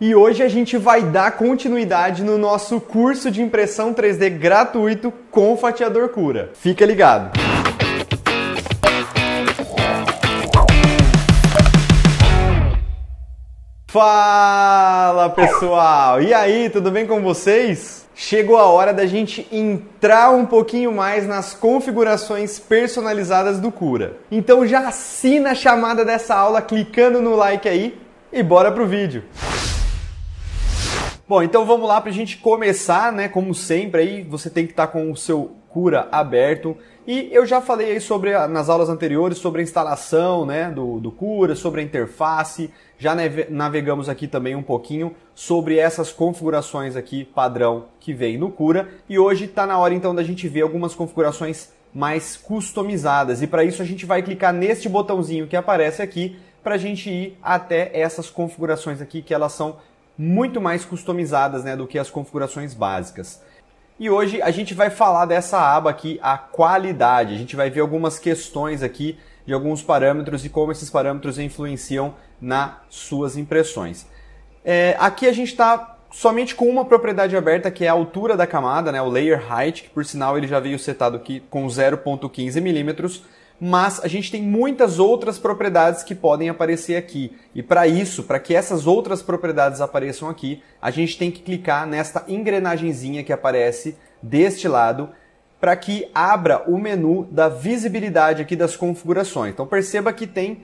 E hoje a gente vai dar continuidade no nosso curso de impressão 3D gratuito com fatiador cura. Fica ligado! Fala pessoal! E aí, tudo bem com vocês? Chegou a hora da gente entrar um pouquinho mais nas configurações personalizadas do Cura. Então já assina a chamada dessa aula clicando no like aí e bora pro vídeo! Bom, então vamos lá para a gente começar, né? Como sempre, aí você tem que estar tá com o seu cura aberto. E eu já falei aí sobre nas aulas anteriores sobre a instalação, né, do, do cura, sobre a interface. Já navegamos aqui também um pouquinho sobre essas configurações aqui padrão que vem no cura. E hoje está na hora então da gente ver algumas configurações mais customizadas. E para isso a gente vai clicar neste botãozinho que aparece aqui para a gente ir até essas configurações aqui que elas são muito mais customizadas né, do que as configurações básicas. E hoje a gente vai falar dessa aba aqui, a qualidade. A gente vai ver algumas questões aqui de alguns parâmetros e como esses parâmetros influenciam nas suas impressões. É, aqui a gente está somente com uma propriedade aberta, que é a altura da camada, né, o layer height, que por sinal ele já veio setado aqui com 0.15 milímetros. Mm mas a gente tem muitas outras propriedades que podem aparecer aqui. E para isso, para que essas outras propriedades apareçam aqui, a gente tem que clicar nesta engrenagemzinha que aparece deste lado para que abra o menu da visibilidade aqui das configurações. Então perceba que tem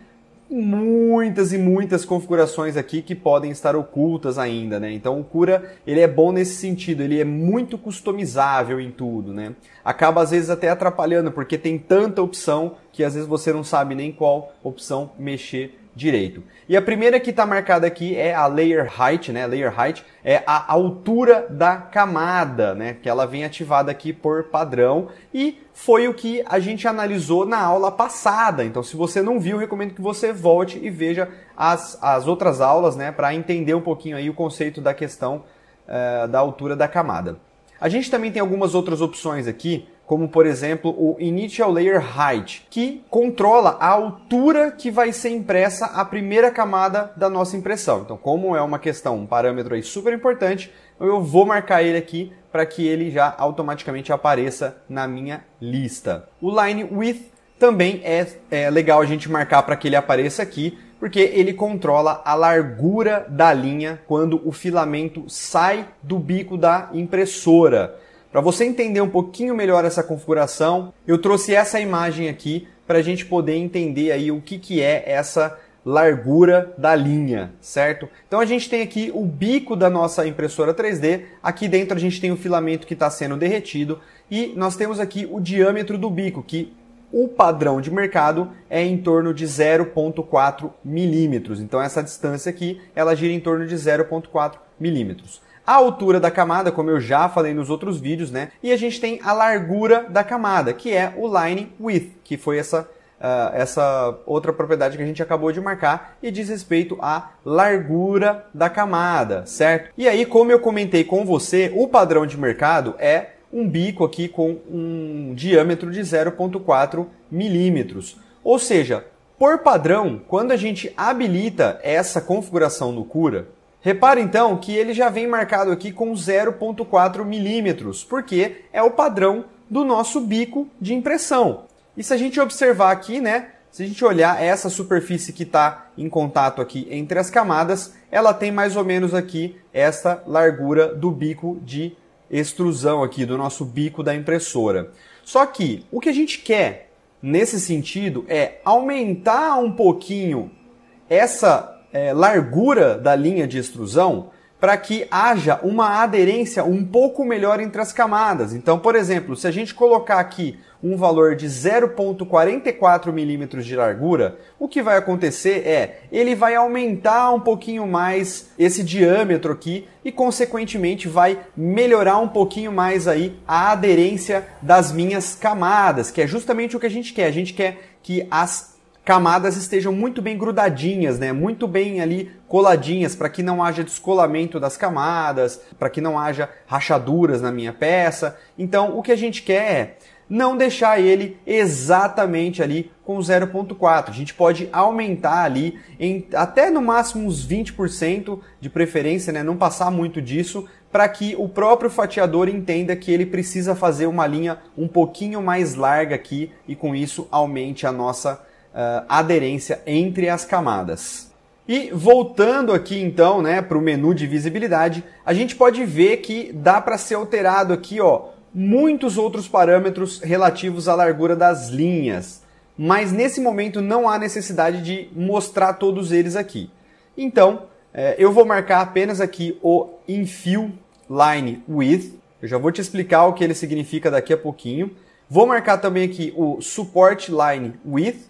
muitas e muitas configurações aqui que podem estar ocultas ainda, né? Então o Cura, ele é bom nesse sentido, ele é muito customizável em tudo, né? Acaba às vezes até atrapalhando, porque tem tanta opção que às vezes você não sabe nem qual opção mexer direito. E a primeira que está marcada aqui é a layer height, né? Layer height é a altura da camada, né? Que ela vem ativada aqui por padrão e foi o que a gente analisou na aula passada. Então, se você não viu, recomendo que você volte e veja as, as outras aulas, né? Para entender um pouquinho aí o conceito da questão uh, da altura da camada. A gente também tem algumas outras opções aqui como por exemplo o Initial Layer Height, que controla a altura que vai ser impressa a primeira camada da nossa impressão. Então, como é uma questão, um parâmetro aí super importante, então eu vou marcar ele aqui para que ele já automaticamente apareça na minha lista. O Line Width também é, é legal a gente marcar para que ele apareça aqui, porque ele controla a largura da linha quando o filamento sai do bico da impressora. Para você entender um pouquinho melhor essa configuração, eu trouxe essa imagem aqui para a gente poder entender aí o que, que é essa largura da linha, certo? Então a gente tem aqui o bico da nossa impressora 3D, aqui dentro a gente tem o filamento que está sendo derretido e nós temos aqui o diâmetro do bico, que o padrão de mercado é em torno de 0,4 milímetros. Então essa distância aqui, ela gira em torno de 0,4 milímetros a altura da camada, como eu já falei nos outros vídeos, né? E a gente tem a largura da camada, que é o line width, que foi essa Uh, essa outra propriedade que a gente acabou de marcar e diz respeito à largura da camada, certo? E aí, como eu comentei com você, o padrão de mercado é um bico aqui com um diâmetro de 0,4 milímetros. Ou seja, por padrão, quando a gente habilita essa configuração no Cura, Repare então que ele já vem marcado aqui com 0,4 milímetros, porque é o padrão do nosso bico de impressão. E se a gente observar aqui, né, se a gente olhar essa superfície que está em contato aqui entre as camadas, ela tem mais ou menos aqui esta largura do bico de extrusão aqui, do nosso bico da impressora. Só que o que a gente quer nesse sentido é aumentar um pouquinho essa é, largura da linha de extrusão para que haja uma aderência um pouco melhor entre as camadas. Então, por exemplo, se a gente colocar aqui um valor de 0,44 milímetros de largura, o que vai acontecer é ele vai aumentar um pouquinho mais esse diâmetro aqui e, consequentemente, vai melhorar um pouquinho mais aí a aderência das minhas camadas, que é justamente o que a gente quer. A gente quer que as camadas estejam muito bem grudadinhas, né? Muito bem ali coladinhas, para que não haja descolamento das camadas, para que não haja rachaduras na minha peça. Então, o que a gente quer é não deixar ele exatamente ali com 0.4. A gente pode aumentar ali em até no máximo uns 20% de preferência, né? Não passar muito disso, para que o próprio fatiador entenda que ele precisa fazer uma linha um pouquinho mais larga aqui e com isso aumente a nossa uh, aderência entre as camadas. E voltando aqui então, né, para o menu de visibilidade, a gente pode ver que dá para ser alterado aqui, ó, muitos outros parâmetros relativos à largura das linhas, mas nesse momento não há necessidade de mostrar todos eles aqui. Então, eh, eu vou marcar apenas aqui o infill line width. Eu já vou te explicar o que ele significa daqui a pouquinho. Vou marcar também aqui o support line width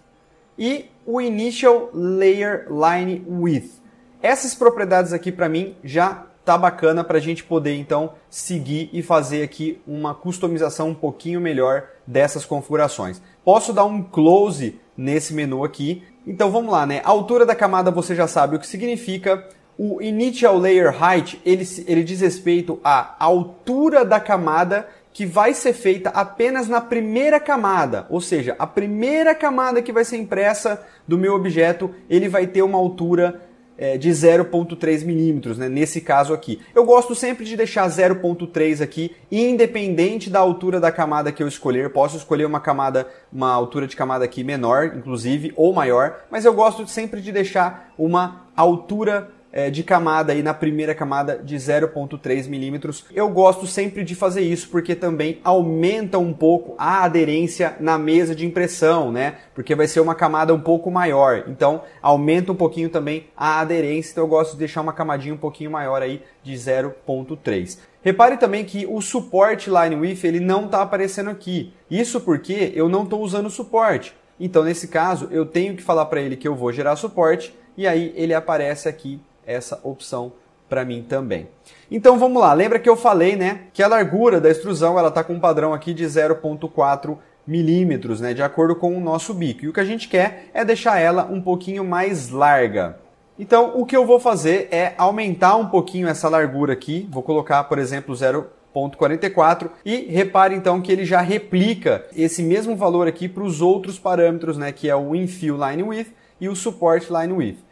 e o Initial Layer Line Width. Essas propriedades aqui para mim já tá bacana para a gente poder então seguir e fazer aqui uma customização um pouquinho melhor dessas configurações. Posso dar um close nesse menu aqui. Então vamos lá, né? A altura da camada você já sabe o que significa. O Initial Layer Height, ele, ele diz respeito à altura da camada que vai ser feita apenas na primeira camada, ou seja, a primeira camada que vai ser impressa do meu objeto, ele vai ter uma altura é, de 0.3 milímetros, né, nesse caso aqui. Eu gosto sempre de deixar 0.3 aqui, independente da altura da camada que eu escolher, posso escolher uma camada, uma altura de camada aqui menor, inclusive, ou maior, mas eu gosto sempre de deixar uma altura é, de camada aí na primeira camada de 0,3 milímetros. Eu gosto sempre de fazer isso porque também aumenta um pouco a aderência na mesa de impressão, né? Porque vai ser uma camada um pouco maior, então aumenta um pouquinho também a aderência. Então eu gosto de deixar uma camadinha um pouquinho maior aí de 0,3. Repare também que o suporte Line Width ele não está aparecendo aqui. Isso porque eu não estou usando suporte. Então, nesse caso, eu tenho que falar para ele que eu vou gerar suporte e aí ele aparece aqui essa opção para mim também. Então vamos lá, lembra que eu falei, né, que a largura da extrusão ela tá com um padrão aqui de 0.4 milímetros, né, de acordo com o nosso bico. E o que a gente quer é deixar ela um pouquinho mais larga. Então o que eu vou fazer é aumentar um pouquinho essa largura aqui. Vou colocar, por exemplo, 0.44 e repare então que ele já replica esse mesmo valor aqui para os outros parâmetros, né, que é o infill line width e o support line width.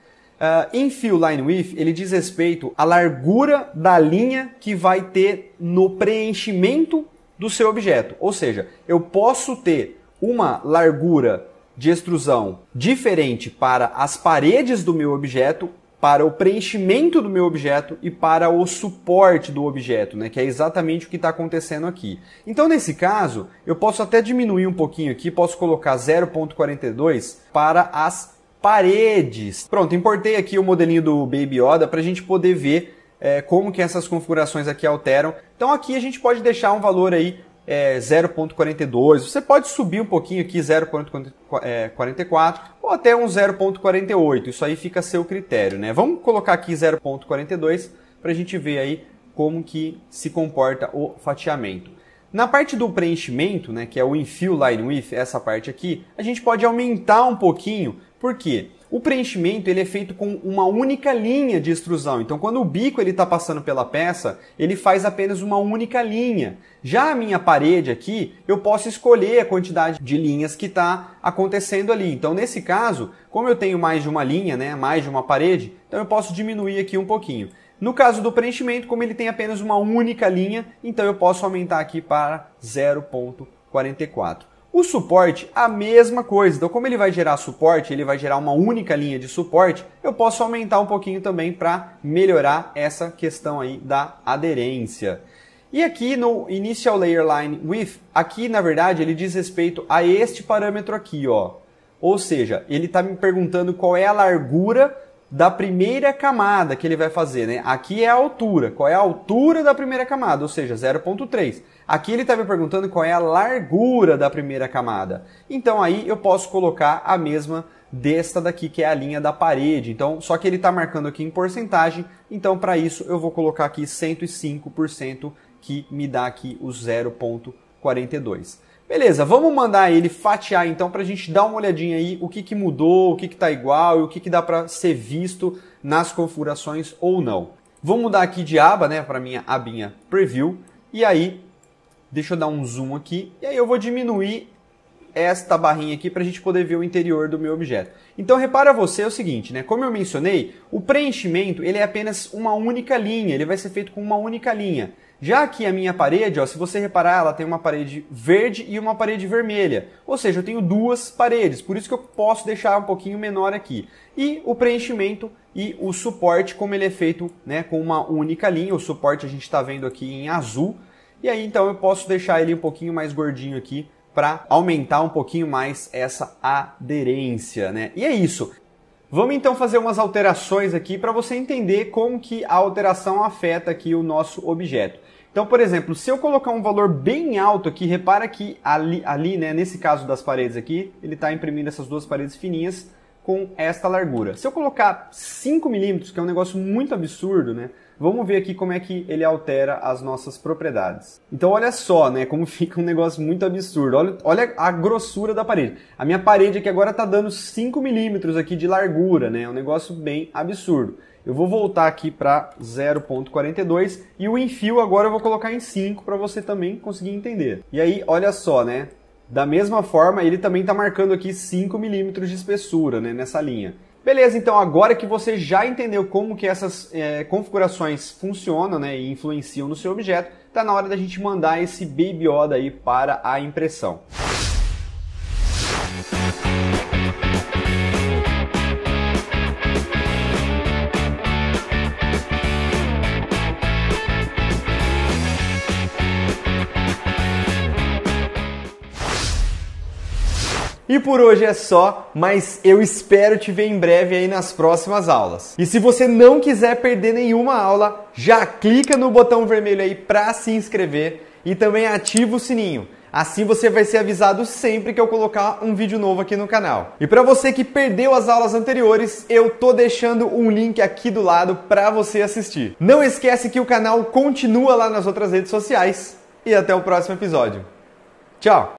Uh, ah, infill line width, ele diz respeito à largura da linha que vai ter no preenchimento do seu objeto. Ou seja, eu posso ter uma largura de extrusão diferente para as paredes do meu objeto, para o preenchimento do meu objeto e para o suporte do objeto, né? Que é exatamente o que está acontecendo aqui. Então, nesse caso, eu posso até diminuir um pouquinho aqui, posso colocar 0.42 para as paredes. Pronto, importei aqui o modelinho do Baby Yoda para a gente poder ver é, como que essas configurações aqui alteram. Então aqui a gente pode deixar um valor aí é, 0.42, você pode subir um pouquinho aqui 0.44 ou até um 0.48, isso aí fica a seu critério, né? Vamos colocar aqui 0.42 para a gente ver aí como que se comporta o fatiamento. Na parte do preenchimento, né, que é o infill line width, essa parte aqui, a gente pode aumentar um pouquinho, porque o preenchimento ele é feito com uma única linha de extrusão. Então, quando o bico ele está passando pela peça, ele faz apenas uma única linha. Já a minha parede aqui, eu posso escolher a quantidade de linhas que está acontecendo ali. Então, nesse caso, como eu tenho mais de uma linha, né, mais de uma parede, então eu posso diminuir aqui um pouquinho. No caso do preenchimento, como ele tem apenas uma única linha, então eu posso aumentar aqui para 0.44. O suporte, a mesma coisa. Então, como ele vai gerar suporte, ele vai gerar uma única linha de suporte, eu posso aumentar um pouquinho também para melhorar essa questão aí da aderência. E aqui no Initial Layer Line Width, aqui na verdade ele diz respeito a este parâmetro aqui, ó. Ou seja, ele está me perguntando qual é a largura da primeira camada que ele vai fazer, né? Aqui é a altura, qual é a altura da primeira camada, ou seja, 0.3. Aqui ele está me perguntando qual é a largura da primeira camada. Então aí eu posso colocar a mesma desta daqui, que é a linha da parede. Então, só que ele está marcando aqui em porcentagem, então para isso eu vou colocar aqui 105%, que me dá aqui o 0.42. Beleza, vamos mandar ele fatiar então para a gente dar uma olhadinha aí o que, que mudou, o que está igual e o que, que dá para ser visto nas configurações ou não. Vou mudar aqui de aba né, para minha abinha Preview e aí deixa eu dar um zoom aqui e aí eu vou diminuir esta barrinha aqui para a gente poder ver o interior do meu objeto. Então repara você é o seguinte, né? Como eu mencionei, o preenchimento ele é apenas uma única linha, ele vai ser feito com uma única linha. Já aqui a minha parede, ó, se você reparar, ela tem uma parede verde e uma parede vermelha. Ou seja, eu tenho duas paredes, por isso que eu posso deixar um pouquinho menor aqui. E o preenchimento e o suporte, como ele é feito né, com uma única linha, o suporte a gente está vendo aqui em azul. E aí então eu posso deixar ele um pouquinho mais gordinho aqui para aumentar um pouquinho mais essa aderência, né? E é isso. Vamos então fazer umas alterações aqui para você entender como que a alteração afeta aqui o nosso objeto. Então, por exemplo, se eu colocar um valor bem alto aqui, repara que ali, ali né, nesse caso das paredes aqui, ele está imprimindo essas duas paredes fininhas com esta largura. Se eu colocar 5 milímetros, que é um negócio muito absurdo, né? Vamos ver aqui como é que ele altera as nossas propriedades. Então olha só, né, como fica um negócio muito absurdo. Olha, olha a grossura da parede. A minha parede aqui agora tá dando 5 milímetros aqui de largura, né, é um negócio bem absurdo. Eu vou voltar aqui para 0.42 e o enfio agora eu vou colocar em 5 para você também conseguir entender. E aí, olha só, né, da mesma forma ele também está marcando aqui 5 milímetros de espessura, né, nessa linha. Beleza, então agora que você já entendeu como que essas é, configurações funcionam né, e influenciam no seu objeto, está na hora da gente mandar esse Baby Yoda aí para a impressão. E por hoje é só, mas eu espero te ver em breve aí nas próximas aulas. E se você não quiser perder nenhuma aula, já clica no botão vermelho aí para se inscrever e também ativa o sininho. Assim você vai ser avisado sempre que eu colocar um vídeo novo aqui no canal. E para você que perdeu as aulas anteriores, eu tô deixando um link aqui do lado para você assistir. Não esquece que o canal continua lá nas outras redes sociais e até o próximo episódio. Tchau.